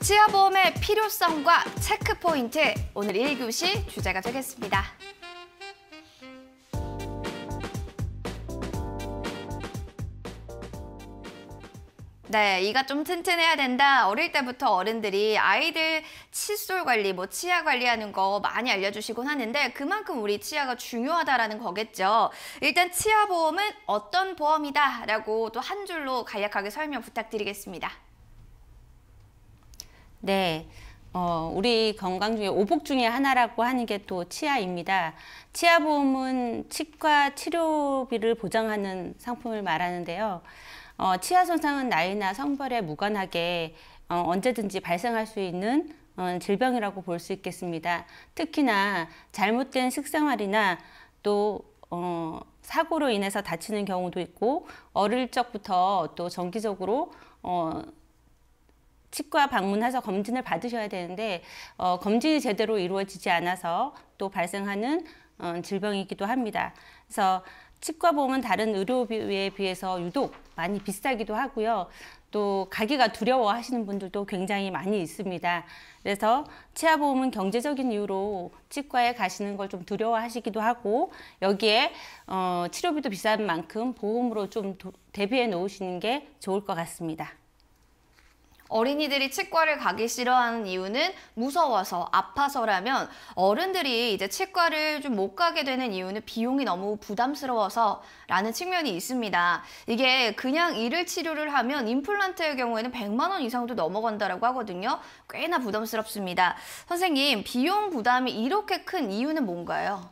치아보험의 필요성과 체크포인트 오늘 1교시 주제가 되겠습니다. 네, 이가 좀 튼튼해야 된다. 어릴 때부터 어른들이 아이들 칫솔 관리, 뭐 치아 관리하는 거 많이 알려주시곤 하는데 그만큼 우리 치아가 중요하다라는 거겠죠. 일단 치아 보험은 어떤 보험이다라고 또 한 줄로 간략하게 설명 부탁드리겠습니다. 네. 어, 우리 건강 중에 오복 중에 하나라고 하는 게 또 치아입니다. 치아 보험은 치과 치료비를 보장하는 상품을 말하는데요. 어, 치아 손상은 나이나 성별에 무관하게 어, 언제든지 발생할 수 있는 어, 질병이라고 볼 수 있겠습니다. 특히나 잘못된 식생활이나 또 어, 사고로 인해서 다치는 경우도 있고 어릴 적부터 또 정기적으로 어, 치과 방문해서 검진을 받으셔야 되는데 어, 검진이 제대로 이루어지지 않아서 또 발생하는 어, 질병이기도 합니다. 그래서 치과 보험은 다른 의료비에 비해서 유독 많이 비싸기도 하고요. 또 가기가 두려워 하시는 분들도 굉장히 많이 있습니다. 그래서 치아 보험은 경제적인 이유로 치과에 가시는 걸 좀 두려워 하시기도 하고 여기에 어, 치료비도 비싼 만큼 보험으로 좀 도, 대비해 놓으시는 게 좋을 것 같습니다. 어린이들이 치과를 가기 싫어하는 이유는 무서워서 아파서라면 어른들이 이제 치과를 좀 못 가게 되는 이유는 비용이 너무 부담스러워서 라는 측면이 있습니다. 이게 그냥 이를 치료를 하면 임플란트의 경우에는 100만 원 이상도 넘어간다라고 하거든요. 꽤나 부담스럽습니다. 선생님, 비용 부담이 이렇게 큰 이유는 뭔가요?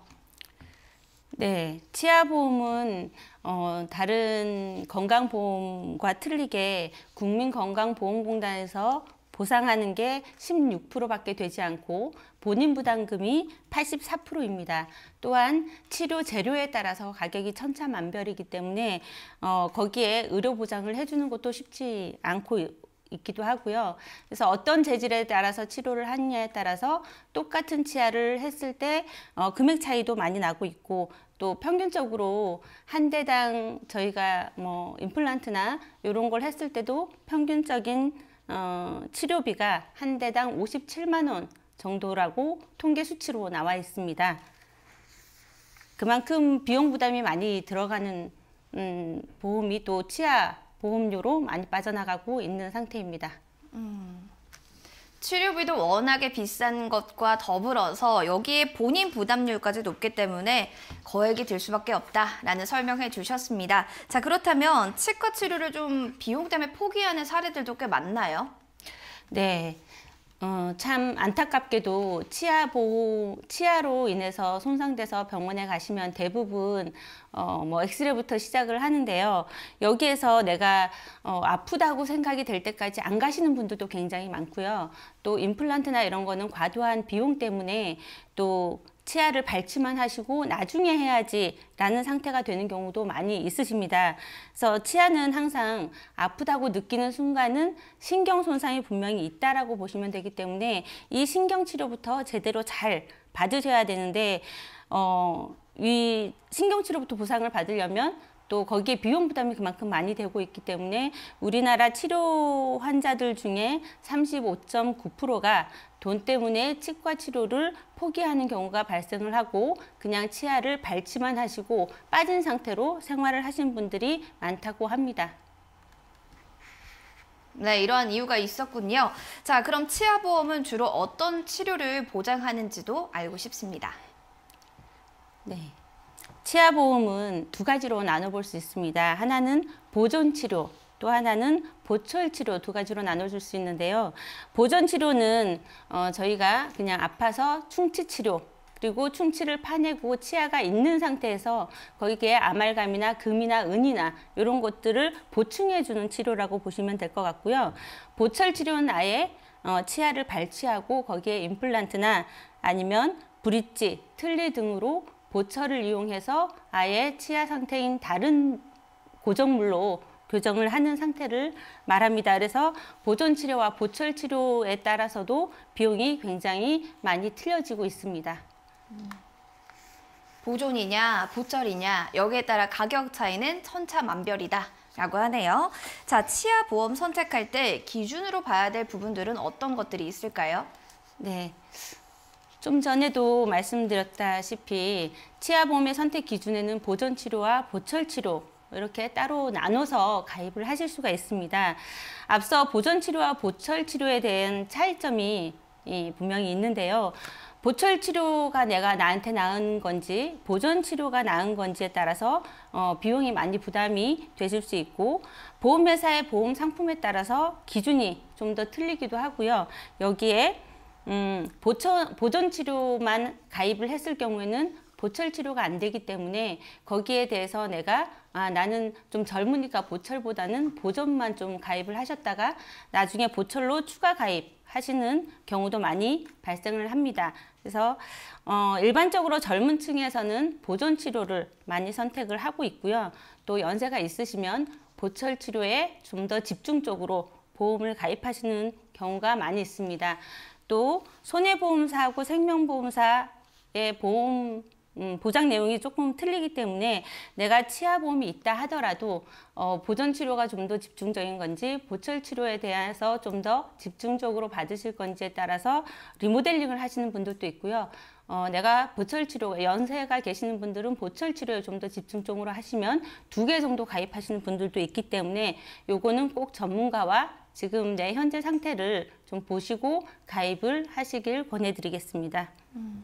네, 치아 보험은 어, 다른 건강보험과 틀리게 국민건강보험공단에서 보상하는 게 16%밖에 되지 않고 본인 부담금이 84%입니다. 또한 치료 재료에 따라서 가격이 천차만별이기 때문에 어, 거기에 의료 보장을 해주는 것도 쉽지 않고 있기도 하고요. 그래서 어떤 재질에 따라서 치료를 하느냐에 따라서 똑같은 치아를 했을 때 어, 금액 차이도 많이 나고 있고 또 평균적으로 한 대당 저희가 뭐 임플란트나 이런 걸 했을 때도 평균적인 어, 치료비가 한 대당 57만 원 정도라고 통계 수치로 나와 있습니다. 그만큼 비용 부담이 많이 들어가는 음, 보험이 또 치아 보험료로 많이 빠져나가고 있는 상태입니다. 음. 치료비도 워낙에 비싼 것과 더불어서 여기에 본인 부담률까지 높기 때문에 거액이 들 수밖에 없다라는 설명해 주셨습니다. 자 그렇다면 치과 치료를 좀 비용 때문에 포기하는 사례들도 꽤 많나요? 네. 어, 참 안타깝게도 치아 보호, 치아로 인해서 손상돼서 병원에 가시면 대부분 어, 뭐 엑스레이부터 시작을 하는데요. 여기에서 내가 어, 아프다고 생각이 될 때까지 안 가시는 분들도 굉장히 많고요. 또 임플란트나 이런 거는 과도한 비용 때문에 또 치아를 발치만 하시고 나중에 해야지라는 상태가 되는 경우도 많이 있으십니다. 그래서 치아는 항상 아프다고 느끼는 순간은 신경 손상이 분명히 있다라고 보시면 되기 때문에 이 신경 치료부터 제대로 잘 받으셔야 되는데 어, 이 신경 치료부터 보상을 받으려면 또 거기에 비용 부담이 그만큼 많이 되고 있기 때문에 우리나라 치료 환자들 중에 35.9%가 돈 때문에 치과 치료를 포기하는 경우가 발생을 하고 그냥 치아를 발치만 하시고 빠진 상태로 생활을 하신 분들이 많다고 합니다. 네, 이러한 이유가 있었군요. 자, 그럼 치아보험은 주로 어떤 치료를 보장하는지도 알고 싶습니다. 네. 치아 보험은 두 가지로 나눠볼 수 있습니다. 하나는 보존 치료, 또 하나는 보철 치료 두 가지로 나눠줄 수 있는데요. 보존 치료는 어, 저희가 그냥 아파서 충치 치료 그리고 충치를 파내고 치아가 있는 상태에서 거기에 아말감이나 금이나 은이나 이런 것들을 보충해주는 치료라고 보시면 될 것 같고요. 보철 치료는 아예 어, 치아를 발치하고 거기에 임플란트나 아니면 브릿지, 틀니 등으로 고철을 이용해서 아예 치아 상태인 다른 고정물로 교정을 하는 상태를 말합니다. 그래서 보존 치료와 보철 치료에 따라서도 비용이 굉장히 많이 틀려지고 있습니다. 보존이냐 보철이냐 여기에 따라 가격 차이는 천차만별이다. 라고 하네요. 자, 치아 보험 선택할 때 기준으로 봐야 될 부분들은 어떤 것들이 있을까요? 네. 좀 전에도 말씀드렸다시피 치아보험의 선택 기준에는 보존치료와 보철치료 이렇게 따로 나눠서 가입을 하실 수가 있습니다. 앞서 보존치료와 보철치료에 대한 차이점이 분명히 있는데요. 보철 치료가 내가 나한테 나은 건지 보존 치료가 나은 건지에 따라서 어, 비용이 많이 부담이 되실 수 있고 보험회사의 보험 상품에 따라서 기준이 좀 더 틀리기도 하고요. 여기에 음, 보천, 보존 치료만 가입을 했을 경우에는 보철 치료가 안 되기 때문에 거기에 대해서 내가 아 나는 좀 젊으니까 보철보다는 보존만 좀 가입을 하셨다가 나중에 보철로 추가 가입 하시는 경우도 많이 발생을 합니다. 그래서 어 일반적으로 젊은 층에서는 보존 치료를 많이 선택을 하고 있고요. 또 연세가 있으시면 보철 치료에 좀 더 집중적으로 보험을 가입하시는 경우가 많이 있습니다. 또 손해보험사하고 생명보험사의 보험 음, 보장 내용이 조금 틀리기 때문에 내가 치아보험이 있다 하더라도 어, 보전치료가 좀 더 집중적인 건지 보철치료에 대해서 좀 더 집중적으로 받으실 건지에 따라서 리모델링을 하시는 분들도 있고요. 어, 내가 보철치료, 연세가 계시는 분들은 보철치료에 좀 더 집중적으로 하시면 두 개 정도 가입하시는 분들도 있기 때문에 요거는 꼭 전문가와 지금 내 현재 상태를 좀 보시고 가입을 하시길 권해드리겠습니다. 음.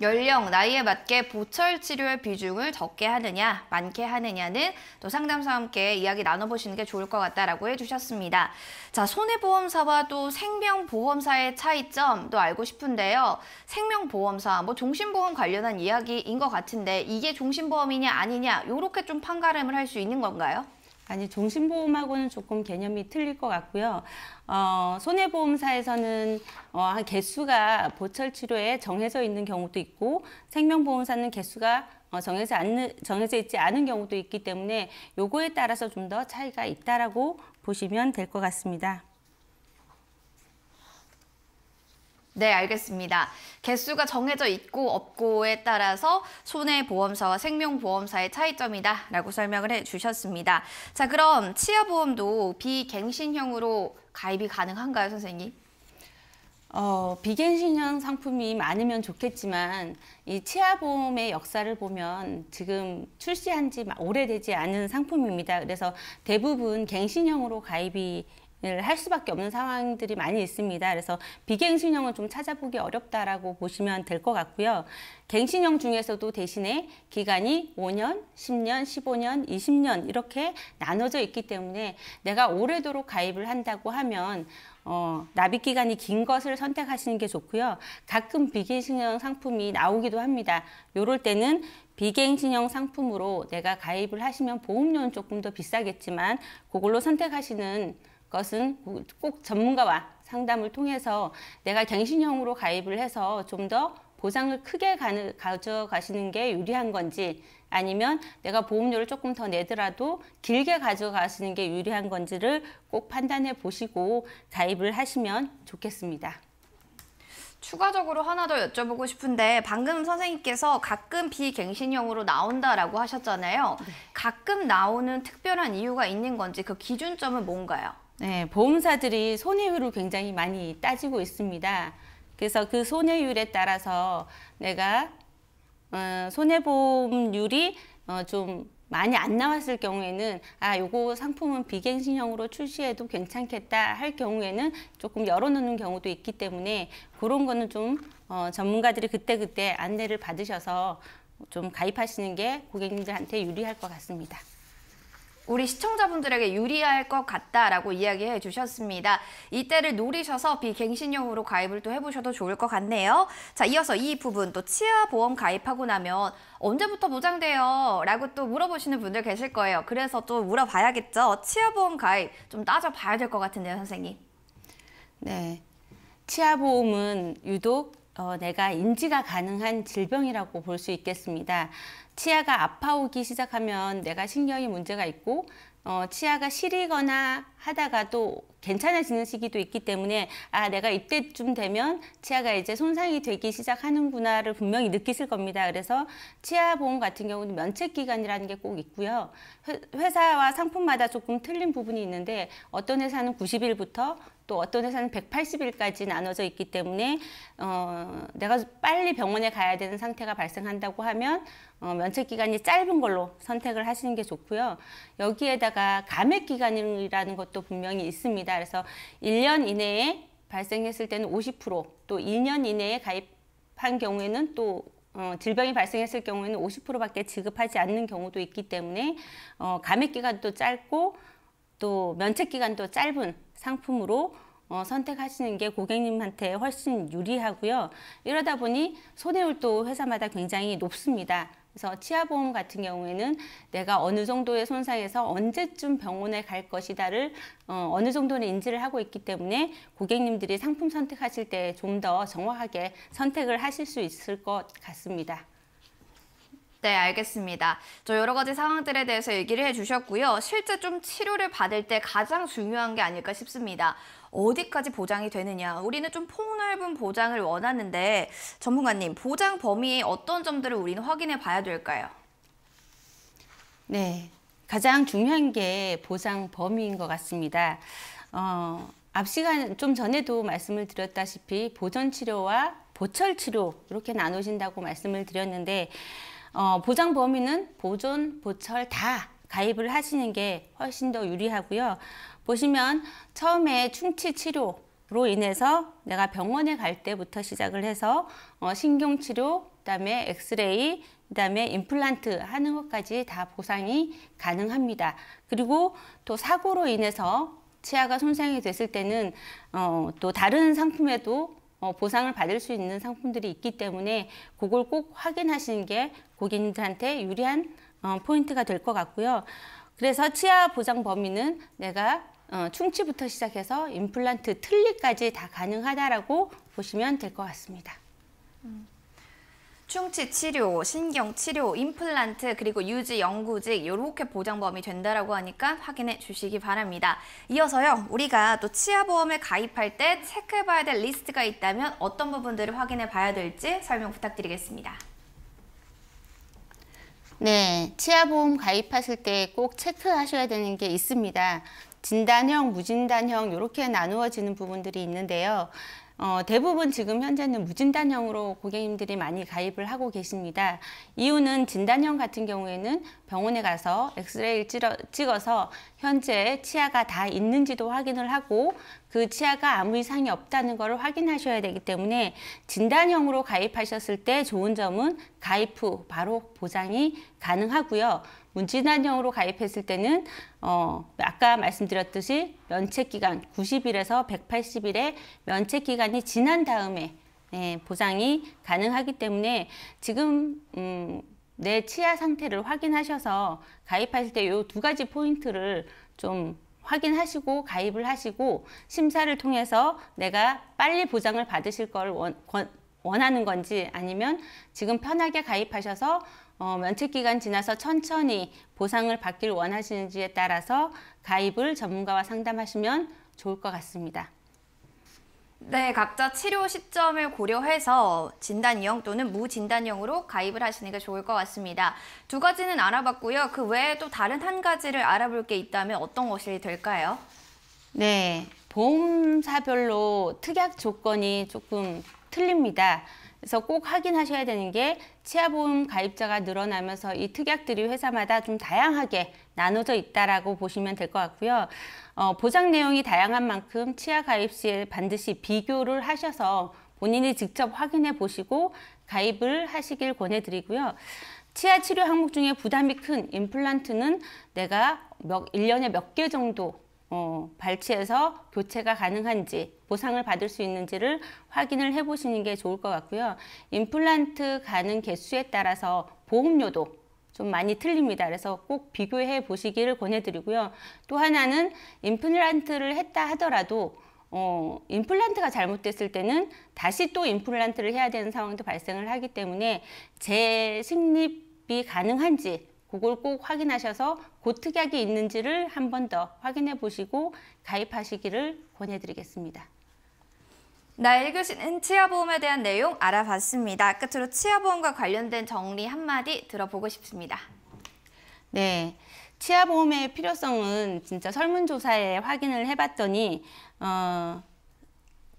연령, 나이에 맞게 보철 치료의 비중을 적게 하느냐, 많게 하느냐는 또 상담사와 함께 이야기 나눠보시는 게 좋을 것 같다라고 해주셨습니다. 자, 손해보험사와 또 생명보험사의 차이점도 알고 싶은데요. 생명보험사, 뭐 종신보험 관련한 이야기인 것 같은데 이게 종신보험이냐 아니냐, 요렇게 좀 판가름을 할 수 있는 건가요? 아니 종신보험하고는 조금 개념이 틀릴 것 같고요. 어, 손해보험사에서는 어, 개수가 보철치료에 정해져 있는 경우도 있고 생명보험사는 개수가 어, 정해져, 않는, 정해져 있지 않은 경우도 있기 때문에 요거에 따라서 좀 더 차이가 있다라고 보시면 될 것 같습니다. 네, 알겠습니다. 개수가 정해져 있고 없고에 따라서 손해보험사와 생명보험사의 차이점이다라고 설명을 해주셨습니다. 자, 그럼 치아보험도 비갱신형으로 가입이 가능한가요, 선생님? 어, 비갱신형 상품이 많으면 좋겠지만 이 치아보험의 역사를 보면 지금 출시한 지 오래되지 않은 상품입니다. 그래서 대부분 갱신형으로 가입이 할 수밖에 없는 상황들이 많이 있습니다. 그래서 비갱신형은 좀 찾아보기 어렵다라고 보시면 될 것 같고요. 갱신형 중에서도 대신에 기간이 5년, 10년, 15년, 20년 이렇게 나눠져 있기 때문에 내가 오래도록 가입을 한다고 하면 어, 납입 기간이 긴 것을 선택하시는 게 좋고요. 가끔 비갱신형 상품이 나오기도 합니다. 요럴 때는 비갱신형 상품으로 내가 가입을 하시면 보험료는 조금 더 비싸겠지만 그걸로 선택하시는 것은 꼭 전문가와 상담을 통해서 내가 갱신형으로 가입을 해서 좀 더 보상을 크게 가져가시는 게 유리한 건지 아니면 내가 보험료를 조금 더 내더라도 길게 가져가시는 게 유리한 건지를 꼭 판단해 보시고 가입을 하시면 좋겠습니다. 추가적으로 하나 더 여쭤보고 싶은데 방금 선생님께서 가끔 비갱신형으로 나온다라고 하셨잖아요. 네. 가끔 나오는 특별한 이유가 있는 건지 그 기준점은 뭔가요? 네, 보험사들이 손해율을 굉장히 많이 따지고 있습니다. 그래서 그 손해율에 따라서 내가 어, 손해보험률이 어, 좀 많이 안 나왔을 경우에는 아 요거 상품은 비갱신형으로 출시해도 괜찮겠다 할 경우에는 조금 열어놓는 경우도 있기 때문에 그런 거는 좀 어, 전문가들이 그때그때 안내를 받으셔서 좀 가입하시는 게 고객님들한테 유리할 것 같습니다. 우리 시청자분들에게 유리할 것 같다라고 이야기해 주셨습니다. 이때를 노리셔서 비갱신용으로 가입을 또 해보셔도 좋을 것 같네요. 자, 이어서 이 부분 또 치아보험 가입하고 나면 언제부터 보장돼요? 라고 또 물어보시는 분들 계실 거예요. 그래서 또 물어봐야겠죠. 치아보험 가입 좀 따져봐야 될 것 같은데요, 선생님. 네. 치아보험은 유독 어, 내가 인지가 가능한 질병이라고 볼 수 있겠습니다. 치아가 아파오기 시작하면 내가 신경이 문제가 있고 어, 치아가 시리거나 하다가도 괜찮아지는 시기도 있기 때문에 아 내가 이때쯤 되면 치아가 이제 손상이 되기 시작하는구나를 분명히 느끼실 겁니다. 그래서 치아 보험 같은 경우는 면책 기간이라는 게 꼭 있고요. 회사와 상품마다 조금 틀린 부분이 있는데 어떤 회사는 90일부터 또 어떤 회사는 180일까지 나눠져 있기 때문에 어, 내가 빨리 병원에 가야 되는 상태가 발생한다고 하면 어, 면책 기간이 짧은 걸로 선택을 하시는 게 좋고요. 여기에다가 감액 기간이라는 것도 분명히 있습니다. 그래서 1년 이내에 발생했을 때는 50%또 2년 이내에 가입한 경우에는 또 어, 질병이 발생했을 경우에는 50%밖에 지급하지 않는 경우도 있기 때문에 어, 감액 기간도 짧고 또 면책 기간도 짧은 상품으로 어, 선택하시는 게 고객님한테 훨씬 유리하고요. 이러다 보니 손해율도 회사마다 굉장히 높습니다. 그래서 치아보험 같은 경우에는 내가 어느 정도의 손상에서 언제쯤 병원에 갈 것이다를 어, 느 정도는 인지를 하고 있기 때문에 고객님들이 상품 선택하실 때 좀 더 정확하게 선택을 하실 수 있을 것 같습니다. 네, 알겠습니다. 저 여러 가지 상황들에 대해서 얘기를 해주셨고요. 실제 좀 치료를 받을 때 가장 중요한 게 아닐까 싶습니다. 어디까지 보장이 되느냐. 우리는 좀 폭넓은 보장을 원하는데 전문가님, 보장 범위의 어떤 점들을 우리는 확인해 봐야 될까요? 네, 가장 중요한 게 보상 범위인 것 같습니다. 어, 앞 시간 좀 전에도 말씀을 드렸다시피 보전 치료와 보철 치료 이렇게 나누신다고 말씀을 드렸는데 어, 보장 범위는 보존, 보철 다 가입을 하시는 게 훨씬 더 유리하고요. 보시면 처음에 충치 치료로 인해서 내가 병원에 갈 때부터 시작을 해서 어, 신경치료, 그다음에 엑스레이, 그다음에 임플란트 하는 것까지 다 보상이 가능합니다. 그리고 또 사고로 인해서 치아가 손상이 됐을 때는 어, 또 다른 상품에도 어, 보상을 받을 수 있는 상품들이 있기 때문에 그걸 꼭 확인하시는 게 고객님들한테 유리한 어, 포인트가 될 것 같고요. 그래서 치아 보상 범위는 내가 어, 충치부터 시작해서 임플란트 틀니까지 다 가능하다라고 보시면 될 것 같습니다. 음. 충치 치료, 신경 치료, 임플란트 그리고 유지 영구직 이렇게 보장 범위 된다라고 하니까 확인해 주시기 바랍니다. 이어서요 우리가 또 치아 보험에 가입할 때 체크해봐야 될 리스트가 있다면 어떤 부분들을 확인해 봐야 될지 설명 부탁드리겠습니다. 네, 치아보험 가입하실 때 꼭 체크하셔야 되는 게 있습니다. 진단형, 무진단형 이렇게 나누어지는 부분들이 있는데요. 어, 대부분 지금 현재는 무진단형으로 고객님들이 많이 가입을 하고 계십니다. 이유는 진단형 같은 경우에는 병원에 가서 엑스레이를 찍어서 찍어 현재 치아가 다 있는지도 확인을 하고 그 치아가 아무 이상이 없다는 것을 확인하셔야 되기 때문에 진단형으로 가입하셨을 때 좋은 점은 가입 후 바로 보장이 가능하고요. 문진단형으로 가입했을 때는 어, 아까 말씀드렸듯이 면책기간 90일에서 180일의 면책기간이 지난 다음에 예, 보장이 가능하기 때문에 지금 음, 내 치아 상태를 확인하셔서 가입하실 때 이 두 가지 포인트를 좀 확인하시고 가입을 하시고 심사를 통해서 내가 빨리 보장을 받으실 걸 원, 원하는 건지 아니면 지금 편하게 가입하셔서 어, 면책기간 지나서 천천히 보상을 받길 원하시는지에 따라서 가입을 전문가와 상담하시면 좋을 것 같습니다. 네, 각자 치료 시점을 고려해서 진단형 또는 무진단형으로 가입을 하시는 게 좋을 것 같습니다. 두 가지는 알아봤고요. 그 외에 또 다른 한 가지를 알아볼 게 있다면 어떤 것이 될까요? 네, 보험사별로 특약 조건이 조금 틀립니다. 그래서 꼭 확인하셔야 되는 게 치아보험 가입자가 늘어나면서 이 특약들이 회사마다 좀 다양하게 나눠져 있다라고 보시면 될 것 같고요. 어, 보장 내용이 다양한 만큼 치아 가입 시에 반드시 비교를 하셔서 본인이 직접 확인해 보시고 가입을 하시길 권해드리고요. 치아 치료 항목 중에 부담이 큰 임플란트는 내가 몇, 1년에 몇 개 정도 어, 발치해서 교체가 가능한지 보상을 받을 수 있는지를 확인을 해보시는 게 좋을 것 같고요. 임플란트 가는 개수에 따라서 보험료도 좀 많이 틀립니다. 그래서 꼭 비교해 보시기를 권해드리고요. 또 하나는 임플란트를 했다 하더라도 어, 임플란트가 잘못됐을 때는 다시 또 임플란트를 해야 되는 상황도 발생을 하기 때문에 재승립이 가능한지 그걸 꼭 확인하셔서 고특약이 있는지를 한 번 더 확인해 보시고 가입하시기를 권해드리겠습니다. 나 1교시는 치아보험에 대한 내용 알아봤습니다. 끝으로 치아보험과 관련된 정리 한마디 들어보고 싶습니다. 네. 치아보험의 필요성은 진짜 설문조사에 확인을 해봤더니 어,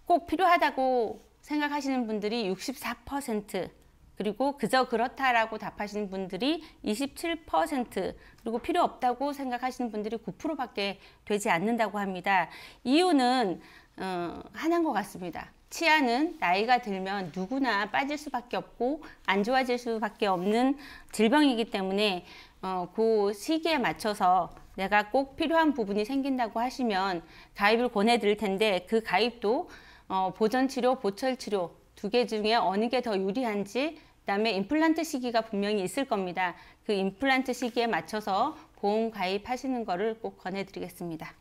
꼭 필요하다고 생각하시는 분들이 64% 그리고 그저 그렇다라고 답하시는 분들이 27% 그리고 필요 없다고 생각하시는 분들이 9%밖에 되지 않는다고 합니다. 이유는 어, 하나인 것 같습니다. 치아는 나이가 들면 누구나 빠질 수밖에 없고 안 좋아질 수밖에 없는 질병이기 때문에 어, 그 시기에 맞춰서 내가 꼭 필요한 부분이 생긴다고 하시면 가입을 권해드릴 텐데 그 가입도 어, 보전치료, 보철치료 두 개 중에 어느 게 더 유리한지 그다음에 임플란트 시기가 분명히 있을 겁니다. 그 임플란트 시기에 맞춰서 보험 가입하시는 거를 꼭 권해드리겠습니다.